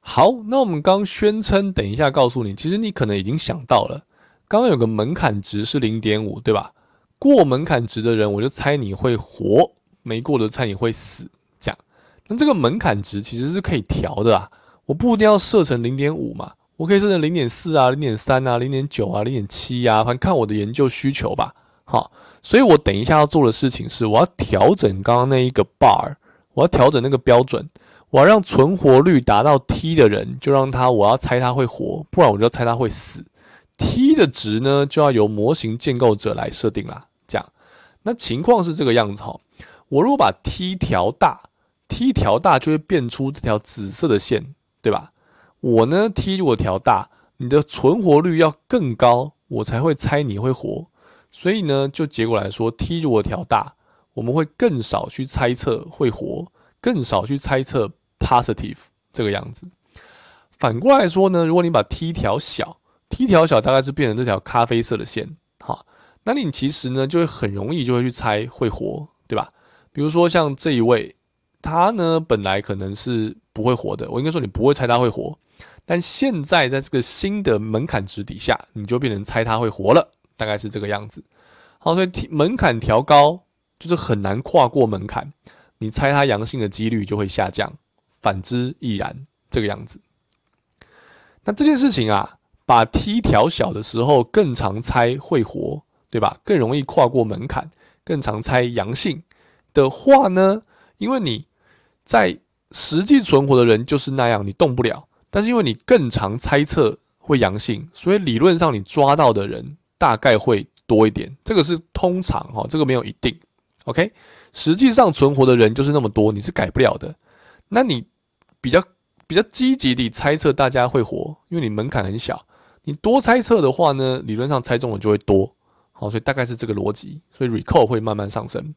好，那我们刚宣称，等一下告诉你，其实你可能已经想到了，刚刚有个门槛值是零点五，对吧？过门槛值的人，我就猜你会活；没过的猜你会死。这样，那这个门槛值其实是可以调的啊，我不一定要设成零点五嘛，我可以设成零点四啊，零点三啊，零点九啊，零点七啊，反正看我的研究需求吧。好，所以我等一下要做的事情是，我要调整刚刚那一个 bar，我要调整那个标准。我要让存活率达到 T 的人，就让他，我要猜他会活，不然我就猜他会死。T 的值呢，就要由模型建构者来设定啦。这样，那情况是这个样子哈。我如果把 T 调大，T 调大就会变出这条紫色的线，对吧？我呢，T 如果调大，你的存活率要更高，我才会猜你会活。所以呢，就结果来说，T 如果调大，我们会更少去猜测会活，更少去猜测。positive 这个样子，反过来说呢，如果你把 T 调小，T 调小大概是变成这条咖啡色的线，好，那你其实呢就会很容易就会去猜会活，对吧？比如说像这一位，他呢本来可能是不会活的，我应该说你不会猜他会活，但现在在这个新的门槛值底下，你就变成猜他会活了，大概是这个样子。好，所以门槛调高就是很难跨过门槛，你猜他阳性的几率就会下降。反之亦然，这个样子。那这件事情啊，把 T 调小的时候，更常猜会活，对吧？更容易跨过门槛，更常猜阳性的话呢？因为你在实际存活的人就是那样，你动不了。但是因为你更常猜测会阳性，所以理论上你抓到的人大概会多一点。这个是通常哈，这个没有一定。OK，实际上存活的人就是那么多，你是改不了的。那你比较比较积极地猜测，大家会活，因为你门槛很小。你多猜测的话呢，理论上猜中了就会多，好，所以大概是这个逻辑，所以 recall 会慢慢上升。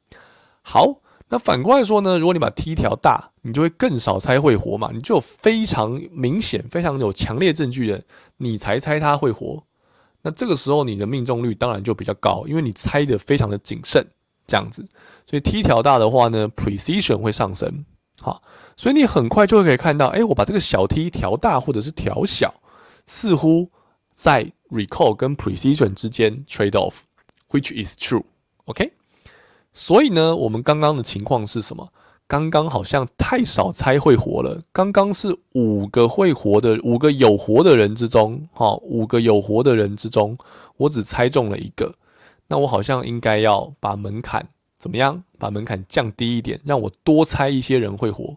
好，那反过来说呢，如果你把 T 调大，你就会更少猜会活嘛，你就非常明显、非常有强烈证据的，你才猜它会活。那这个时候你的命中率当然就比较高，因为你猜的非常的谨慎，这样子。所以 T 调大的话呢，precision 会上升。好，所以你很快就会可以看到，哎，我把这个小 t 调大或者是调小，似乎在 recall 跟 precision 之间 trade off，which is true，OK？所以呢，我们刚刚的情况是什么？刚刚好像太少猜会活了，刚刚是五个会活的，五个有活的人之中，哈，五个有活的人之中，我只猜中了一个，那我好像应该要把门槛。怎么样把门槛降低一点，让我多猜一些人会活，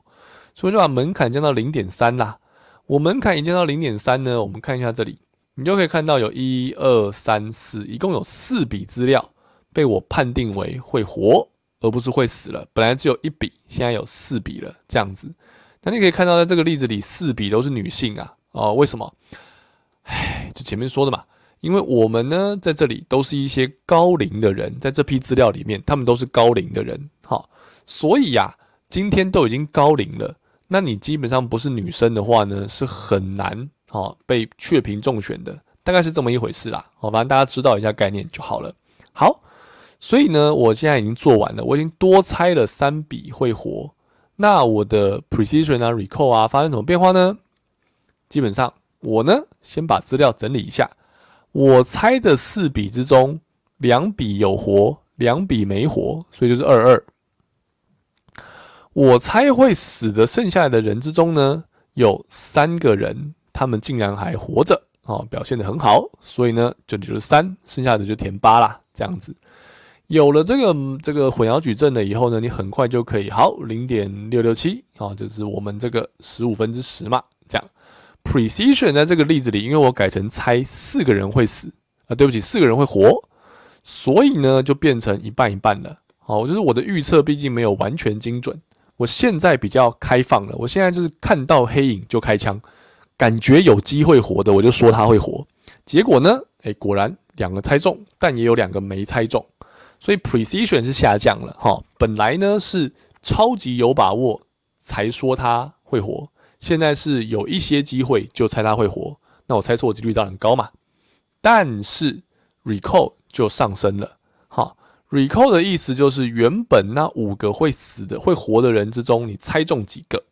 所以就把门槛降到零点三啦。我门槛经降到零点三呢，我们看一下这里，你就可以看到有一二三四，一共有四笔资料被我判定为会活，而不是会死了。本来只有一笔，现在有四笔了，这样子。那你可以看到，在这个例子里，四笔都是女性啊。哦，为什么？唉，就前面说的嘛。因为我们呢，在这里都是一些高龄的人，在这批资料里面，他们都是高龄的人，哈，所以呀，今天都已经高龄了。那你基本上不是女生的话呢，是很难哈被确评中选的，大概是这么一回事啦。好，反正大家知道一下概念就好了。好，所以呢，我现在已经做完了，我已经多猜了三笔会活。那我的 precision 啊，recall 啊，发生什么变化呢？基本上，我呢，先把资料整理一下。我猜的四笔之中，两笔有活，两笔没活，所以就是二二。我猜会死的剩下来的人之中呢，有三个人，他们竟然还活着哦，表现的很好，所以呢这里就是三，剩下的就填八啦，这样子。有了这个这个混淆矩阵了以后呢，你很快就可以好零点六六七啊，就是我们这个十五分之十嘛，这样。Precision 在这个例子里，因为我改成猜四个人会死啊，对不起，四个人会活，所以呢就变成一半一半了。好，就是我的预测毕竟没有完全精准。我现在比较开放了，我现在就是看到黑影就开枪，感觉有机会活的我就说他会活。结果呢，诶，果然两个猜中，但也有两个没猜中，所以 precision 是下降了。哈，本来呢是超级有把握才说他会活。现在是有一些机会，就猜他会活。那我猜错几率当然高嘛。但是 recall 就上升了。好，recall 的意思就是原本那五个会死的、会活的人之中，你猜中几个。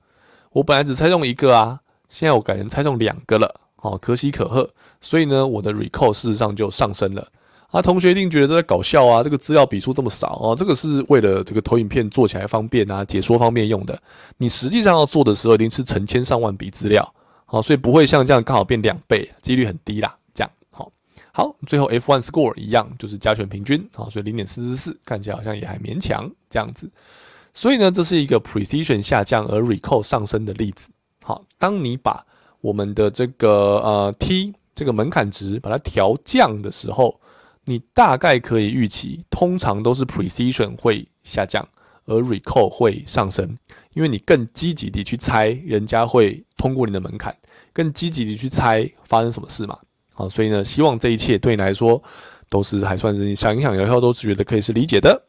我本来只猜中一个啊，现在我改成猜中两个了。好，可喜可贺。所以呢，我的 recall 事实上就上升了。啊，同学一定觉得这在搞笑啊！这个资料笔数这么少哦，这个是为了这个投影片做起来方便啊，解说方便用的。你实际上要做的时候，一定是成千上万笔资料，好，所以不会像这样刚好变两倍，几率很低啦。这样，好，好，最后 F1 score 一样就是加权平均，好，所以零点四四四，看起来好像也还勉强这样子。所以呢，这是一个 precision 下降而 recall 上升的例子。好，当你把我们的这个呃 T 这个门槛值把它调降的时候。你大概可以预期，通常都是 precision 会下降，而 recall 会上升，因为你更积极地去猜人家会通过你的门槛，更积极地去猜发生什么事嘛。好，所以呢，希望这一切对你来说都是还算是想一想，有时候都是觉得可以是理解的。